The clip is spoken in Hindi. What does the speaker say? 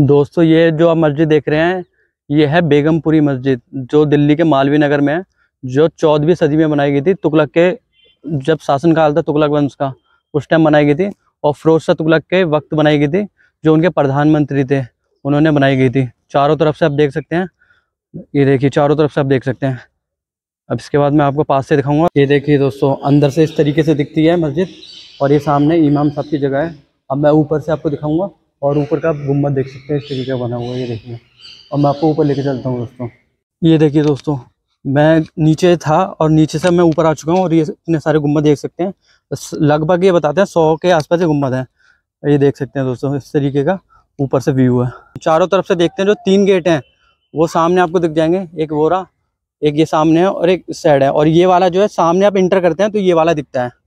दोस्तों ये जो आप मस्जिद देख रहे हैं ये है बेगमपुरी मस्जिद जो दिल्ली के मालवीय नगर में है जो चौदहवीं सदी में बनाई गई थी तुगलक के जब शासन काल था तुगलक वंश का उस टाइम बनाई गई थी और फिरोज शाह तुगलक के वक्त बनाई गई थी जो उनके प्रधानमंत्री थे उन्होंने बनाई गई थी चारों तरफ से आप देख सकते हैं ये देखिए चारों तरफ से आप देख सकते हैं अब इसके बाद मैं आपको पास से दिखाऊंगा ये देखिए दोस्तों अंदर से इस तरीके से दिखती है मस्जिद और ये सामने इमाम साहब की जगह है अब मैं ऊपर से आपको दिखाऊंगा और ऊपर का गुम्बद देख सकते हैं इस तरीके का बना हुआ है ये देखिए और मैं आपको ऊपर लेके चलता हूँ दोस्तों ये देखिए दोस्तों मैं नीचे था और नीचे से मैं ऊपर आ चुका हूँ और ये इतने सारे गुम्बद देख सकते हैं लगभग ये बताते हैं सौ के आसपास ये गुम्बद हैं ये देख सकते हैं दोस्तों इस तरीके का ऊपर से व्यू है चारों तरफ से देखते हैं जो तीन गेट हैं वो सामने आपको दिख जाएंगे एक वोरा एक ये सामने है और एक साइड है और ये वाला जो है सामने आप इंटर करते हैं तो ये वाला दिखता है